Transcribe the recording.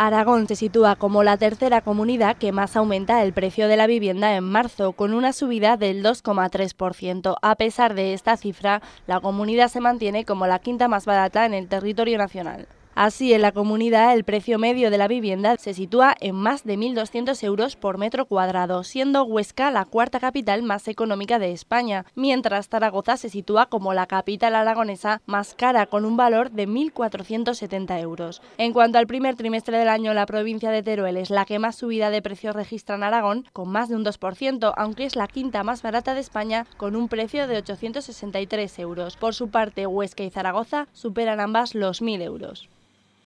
Aragón se sitúa como la tercera comunidad que más aumenta el precio de la vivienda en marzo, con una subida del 2,3%. A pesar de esta cifra, la comunidad se mantiene como la quinta más barata en el territorio nacional. Así, en la comunidad, el precio medio de la vivienda se sitúa en más de 1.200 euros por metro cuadrado, siendo Huesca la cuarta capital más económica de España, mientras Zaragoza se sitúa como la capital aragonesa más cara, con un valor de 1.470 euros. En cuanto al primer trimestre del año, la provincia de Teruel es la que más subida de precios registra en Aragón, con más de un 2%, aunque es la quinta más barata de España, con un precio de 863 euros. Por su parte, Huesca y Zaragoza superan ambas los 1.000 euros.